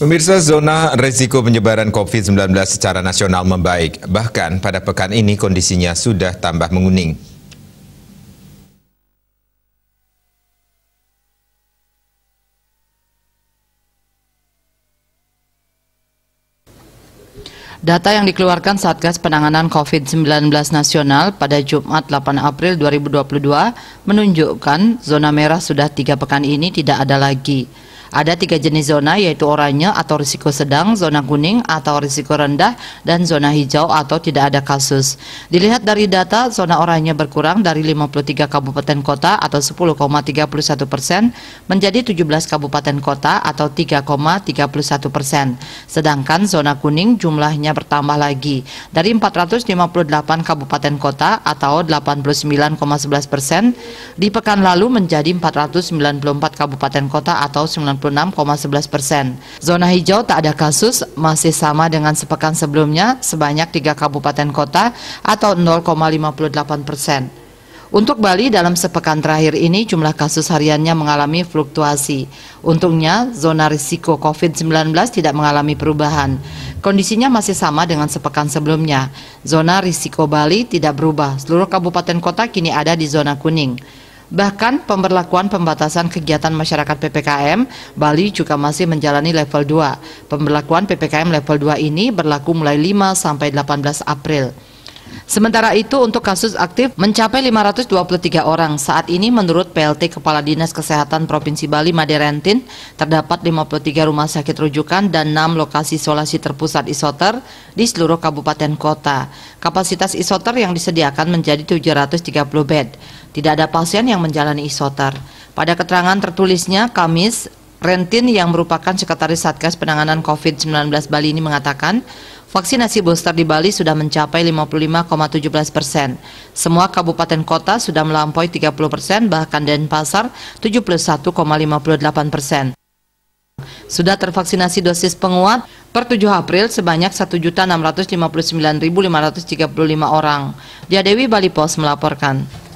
Pemirsa zona resiko penyebaran COVID-19 secara nasional membaik. Bahkan pada pekan ini kondisinya sudah tambah menguning. Data yang dikeluarkan Satgas Penanganan COVID-19 Nasional pada Jumat 8 April 2022 menunjukkan zona merah sudah tiga pekan ini tidak ada lagi. Ada tiga jenis zona yaitu oranye atau risiko sedang, zona kuning atau risiko rendah, dan zona hijau atau tidak ada kasus. Dilihat dari data, zona oranye berkurang dari 53 kabupaten kota atau 10,31 persen menjadi 17 kabupaten kota atau 3,31 persen. Sedangkan zona kuning jumlahnya bertambah lagi dari 458 kabupaten kota atau 89,11 persen di pekan lalu menjadi 494 kabupaten kota atau 90 96,11 persen. Zona hijau tak ada kasus masih sama dengan sepekan sebelumnya sebanyak 3 kabupaten kota atau 0,58 persen. Untuk Bali dalam sepekan terakhir ini jumlah kasus hariannya mengalami fluktuasi. Untungnya zona risiko COVID-19 tidak mengalami perubahan. Kondisinya masih sama dengan sepekan sebelumnya. Zona risiko Bali tidak berubah. Seluruh kabupaten kota kini ada di zona kuning. Bahkan pemberlakuan pembatasan kegiatan masyarakat PPKM, Bali juga masih menjalani level 2. Pemberlakuan PPKM level 2 ini berlaku mulai 5 sampai 18 April. Sementara itu untuk kasus aktif mencapai 523 orang. Saat ini menurut PLT Kepala Dinas Kesehatan Provinsi Bali Maderentin terdapat 53 rumah sakit rujukan dan 6 lokasi isolasi terpusat isoter di seluruh kabupaten kota. Kapasitas isoter yang disediakan menjadi 730 bed. Tidak ada pasien yang menjalani isoter. Pada keterangan tertulisnya Kamis, Rentin yang merupakan Sekretaris Satgas Penanganan COVID-19 Bali ini mengatakan Vaksinasi booster di Bali sudah mencapai 55,17 persen. Semua kabupaten kota sudah melampaui 30 persen, bahkan Denpasar 71,58 persen. Sudah tervaksinasi dosis penguat per 7 April sebanyak 1.659.535 orang. Dia Dewi Bali Pos melaporkan.